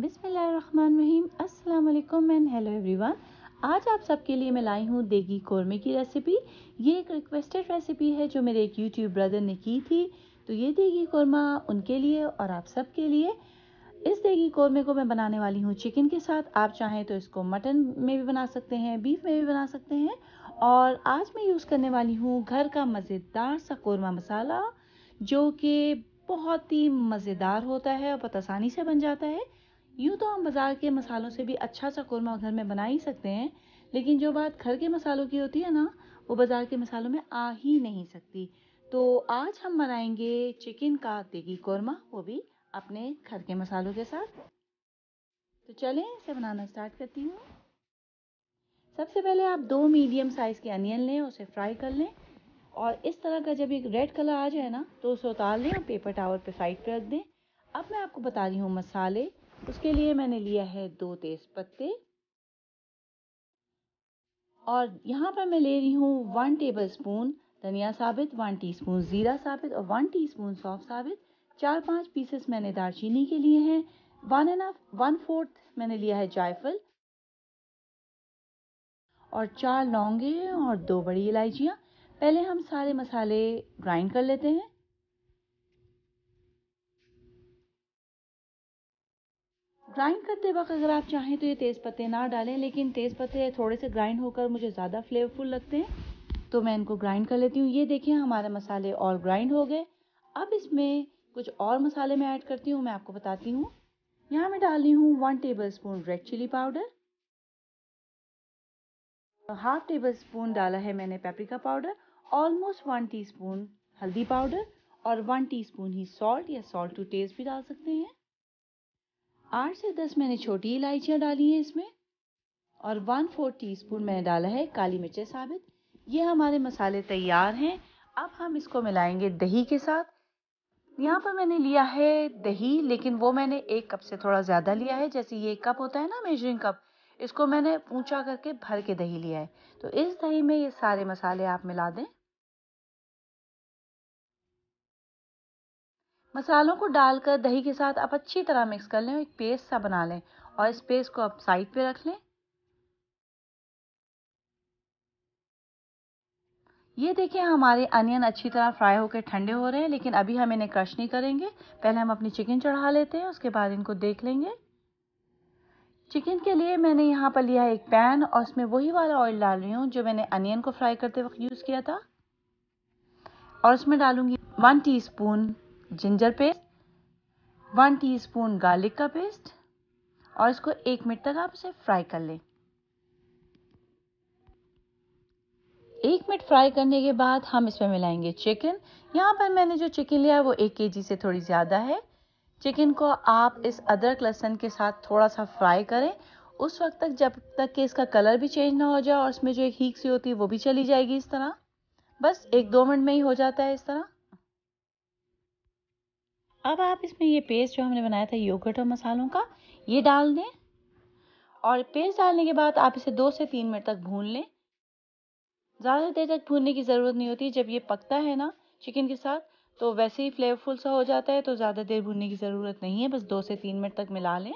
बिसमीम अल्लाम and hello everyone आज आप सबके लिए मैं लाई हूँ देगी कौरमे की रेसिपी ये एक रिक्वेस्टेड रेसिपी है जो मेरे एक यूट्यूब ब्रदर ने की थी तो ये देगी कौरमा उनके लिए और आप सबके लिए इस देगी कौरमे को मैं बनाने वाली हूँ चिकन के साथ आप चाहें तो इसको मटन में भी बना सकते हैं बीफ में भी बना सकते हैं और आज मैं यूज़ करने वाली हूँ घर का मज़ेदार सा कौरमा मसाला जो कि बहुत ही मज़ेदार होता है और बहुत आसानी से बन जाता है यूँ तो हम बाज़ार के मसालों से भी अच्छा सा कौरमा घर में बना ही सकते हैं लेकिन जो बात घर के मसालों की होती है ना वो बाज़ार के मसालों में आ ही नहीं सकती तो आज हम बनाएंगे चिकन का देगी कौरमा वो भी अपने घर के मसालों के साथ तो चलें इसे बनाना स्टार्ट करती हूँ सबसे पहले आप दो मीडियम साइज़ के अनियन लें उसे फ्राई कर लें और इस तरह का जब एक रेड कलर आ जाए ना तो उसे उतार लें और पेपर टावर पे साइड कर रख दें अब मैं आपको बता रही हूँ मसाले उसके लिए मैंने लिया है दो तेज पत्ते और यहाँ पर मैं ले रही हूँ वन टेबल स्पून धनिया साबित वन टीस्पून ज़ीरा साबित और वन टीस्पून सौंफ साबित चार पांच पीसेस मैंने दालचीनी के लिए हैं वन एंड वन फोर्थ मैंने लिया है जायफल और चार लौंगे और दो बड़ी इलायचियाँ पहले हम सारे मसाले ग्राइंड कर लेते हैं ग्राइंड करते वक्त अगर आप चाहें तो ये तेज़ पत्ते ना डालें लेकिन तेज़ पत्ते थोड़े से ग्राइंड होकर मुझे ज़्यादा फ्लेवरफुल लगते हैं तो मैं इनको ग्राइंड कर लेती हूँ ये देखिए हमारे मसाले और ग्राइंड हो गए अब इसमें कुछ और मसाले मैं ऐड करती हूँ मैं आपको बताती हूँ यहाँ मैं डाल रही हूँ one tablespoon red chilli powder half tablespoon डाला है मैंने paprika powder almost one teaspoon हल्दी पाउडर और वन टीस्पून ही सॉल्ट या सॉल्ट टू टेस्ट भी डाल सकते हैं आठ से दस मैंने छोटी इलायचियाँ डाली हैं इसमें और वन फोर टीस्पून मैंने डाला है काली मिर्च साबित ये हमारे मसाले तैयार हैं अब हम इसको मिलाएंगे दही के साथ यहाँ पर मैंने लिया है दही लेकिन वो मैंने एक कप से थोड़ा ज़्यादा लिया है जैसे ये कप होता है ना मेजरिंग कप इसको मैंने ऊंचा करके भर के दही लिया है तो इस दही में ये सारे मसाले आप मिला दें मसालों को डालकर दही के साथ आप अच्छी तरह मिक्स कर लें एक पेस्ट सा बना लें और इस पेस्ट को आप साइड पे रख लें ये देखिए हमारे अनियन अच्छी तरह फ्राई होकर ठंडे हो रहे हैं लेकिन अभी हम इन्हें क्रश नहीं करेंगे पहले हम अपनी चिकन चढ़ा लेते हैं उसके बाद इनको देख लेंगे चिकन के लिए मैंने यहाँ पर लिया है एक पैन और उसमें वही वाला ऑयल डाल रही हूँ जो मैंने अनियन को फ्राई करते वक्त यूज़ किया था और उसमें डालूंगी one teaspoon ginger paste one teaspoon garlic का पेस्ट और इसको एक मिनट तक आप इसे फ्राई कर लें एक मिनट फ्राई करने के बाद हम इसमें मिलाएंगे चिकन यहाँ पर मैंने जो चिकन लिया है वो एक के से थोड़ी ज़्यादा है चिकन को आप इस अदरक लहसन के साथ थोड़ा सा फ्राई करें उस वक्त तक जब तक कि इसका कलर भी चेंज ना हो जाए और इसमें जो एक हीक सी होती है वो भी चली जाएगी इस तरह बस एक दो मिनट में ही हो जाता है इस तरह अब आप इसमें ये पेस्ट जो हमने बनाया था योगर्ट और मसालों का ये डाल दें और पेस्ट डालने के बाद आप इसे दो से तीन मिनट तक भून लें ज़्यादा देर तक भूनने की ज़रूरत नहीं होती जब ये पकता है ना चिकन के साथ तो वैसे ही फ्लेवरफुल सा हो जाता है तो ज़्यादा देर भूनने की ज़रूरत नहीं है बस दो से तीन मिनट तक मिला लें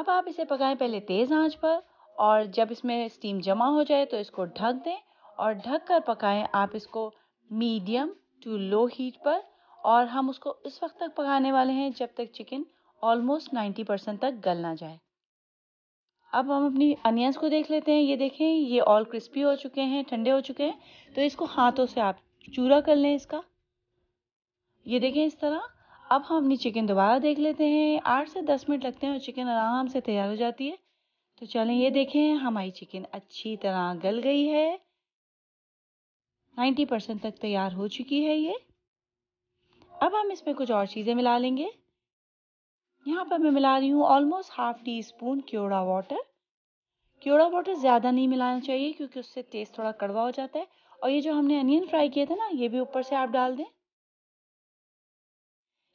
अब आप इसे पकाएं पहले तेज़ आंच पर और जब इसमें स्टीम जमा हो जाए तो इसको ढक दें और ढक कर पकाएं आप इसको मीडियम टू लो हीट पर और हम उसको इस वक्त तक पकाने वाले हैं जब तक चिकन ऑलमोस्ट 90 परसेंट तक गल ना जाए अब हम अपनी अनियंस को देख लेते हैं ये देखें ये ऑल क्रिस्पी हो चुके हैं ठंडे हो चुके हैं तो इसको हाथों से आप चूरा कर लें इसका ये देखें इस तरह अब हम अपनी चिकन दोबारा देख लेते हैं आठ से दस मिनट लगते हैं और चिकन आराम से तैयार हो जाती है तो चलें ये देखें हमारी चिकन अच्छी तरह गल गई है 90 परसेंट तक तैयार हो चुकी है ये अब हम इसमें कुछ और चीज़ें मिला लेंगे यहाँ पर मैं मिला रही हूँ ऑलमोस्ट हाफ टी स्पून क्योड़ा वाटर क्योड़ा वाटर ज़्यादा नहीं मिलाना चाहिए क्योंकि उससे टेस्ट थोड़ा कड़वा हो जाता है और ये जो हमने अनियन फ्राई किया था ना ये भी ऊपर से आप डाल दें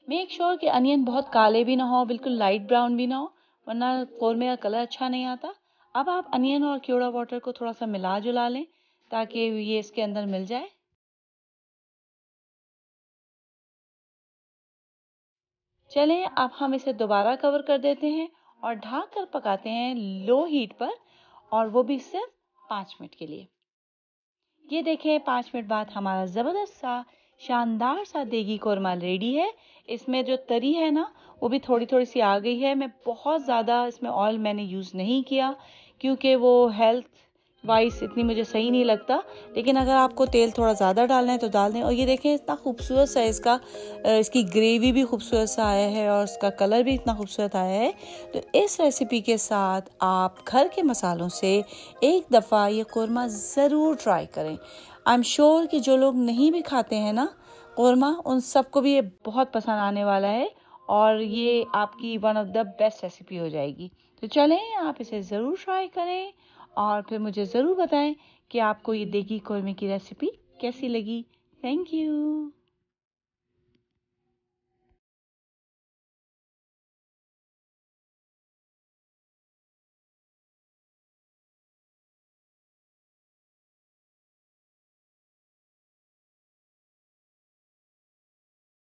मेक श्योर sure कि अनियन बहुत काले भी ना हो बिल्कुल लाइट ब्राउन भी ना हो वरना कौरमे का कलर अच्छा नहीं आता अब आप अनियन और क्योड़ा वाटर को थोड़ा सा मिला जुला लें ताकि ये इसके अंदर मिल जाए चलें अब हम इसे दोबारा कवर कर देते हैं और ढाक कर पकाते हैं लो हीट पर और वो भी सिर्फ पाँच मिनट के लिए ये देखें पाँच मिनट बाद हमारा ज़बरदस्त सा शानदार सा देगी कौरमा रेडी है इसमें जो तरी है ना वो भी थोड़ी थोड़ी सी आ गई है मैं बहुत ज़्यादा इसमें ऑयल मैंने यूज़ नहीं किया क्योंकि वो हेल्थ वाइस इतनी मुझे सही नहीं लगता लेकिन अगर आपको तेल थोड़ा ज़्यादा डालना है तो डाल दें और ये देखें इतना खूबसूरत सा इसका इसकी ग्रेवी भी खूबसूरत सा आया है और इसका कलर भी इतना खूबसूरत आया है तो इस रेसिपी के साथ आप घर के मसालों से एक दफ़ा ये कौरमा ज़रूर ट्राई करें आई एम श्योर कि जो लोग नहीं भी खाते हैं ना कौरमा उन सबको भी ये बहुत पसंद आने वाला है और ये आपकी one of the best recipe हो जाएगी तो चलें आप इसे ज़रूर ट्राई करें और फिर मुझे ज़रूर बताएं कि आपको ये देगी कौरमे की रेसिपी कैसी लगी थैंक यू